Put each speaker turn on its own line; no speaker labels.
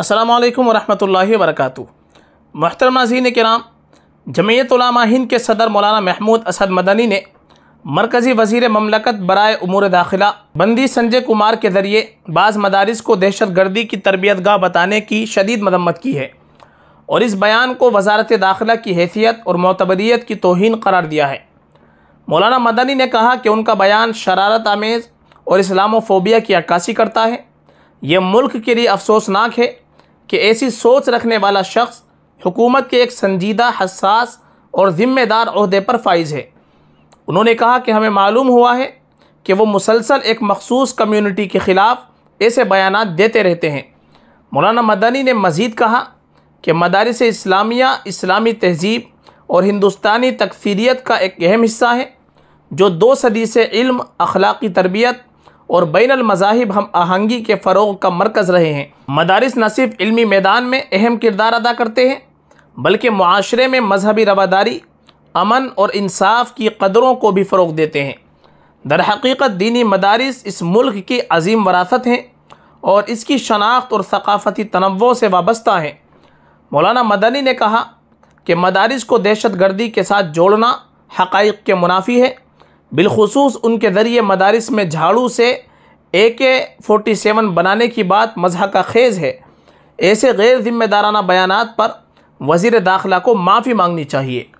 السلام علیکم ورحمۃ اللہ وبرکاتہ محترم ناظرین کرام جمعیت علماء ہند کے صدر مولانا محمود اسد مدنی نے مرکزی وزیر مملکت برائے امور داخلہ بندی سنجے کمار کے ذریعے بعض مدارس کو دہشت گردی کی تربیت گاہ بتانے کی شدید مذمت کی ہے اور اس بیان کو وزارت داخلہ کی حیثیت اور معتبریت کی توہین قرار دیا ہے مولانا مدنی نے کہا کہ ان کا بیان شرارت آمیز اور اسلام و فوبیا کی عکاسی کرتا ہے یہ ملک کے لیے افسوسناک ہے کہ ایسی سوچ رکھنے والا شخص حکومت کے ایک سنجیدہ حساس اور ذمہ دار عہدے پر فائز ہے انہوں نے کہا کہ ہمیں معلوم ہوا ہے کہ وہ مسلسل ایک مخصوص کمیونٹی کے خلاف ایسے بیانات دیتے رہتے ہیں مولانا مدنی نے مزید کہا کہ مدارس اسلامیہ اسلامی تہذیب اور ہندوستانی تکفیریت کا ایک اہم حصہ ہے جو دو صدی سے علم اخلاقی تربیت اور بین المذاہب ہم آہنگی کے فروغ کا مرکز رہے ہیں مدارس نہ صرف علمی میدان میں اہم کردار ادا کرتے ہیں بلکہ معاشرے میں مذہبی رواداری امن اور انصاف کی قدروں کو بھی فروغ دیتے ہیں در حقیقت دینی مدارس اس ملک کی عظیم وراثت ہیں اور اس کی شناخت اور ثقافتی تنوع سے وابستہ ہیں مولانا مدنی نے کہا کہ مدارس کو دہشت گردی کے ساتھ جوڑنا حقائق کے منافی ہے بالخصوص ان کے ذریعے مدارس میں جھاڑو سے اے کے فورٹی سیون بنانے کی بات مزح کا خیز ہے ایسے غیر ذمہ دارانہ بیانات پر وزیر داخلہ کو معافی مانگنی چاہیے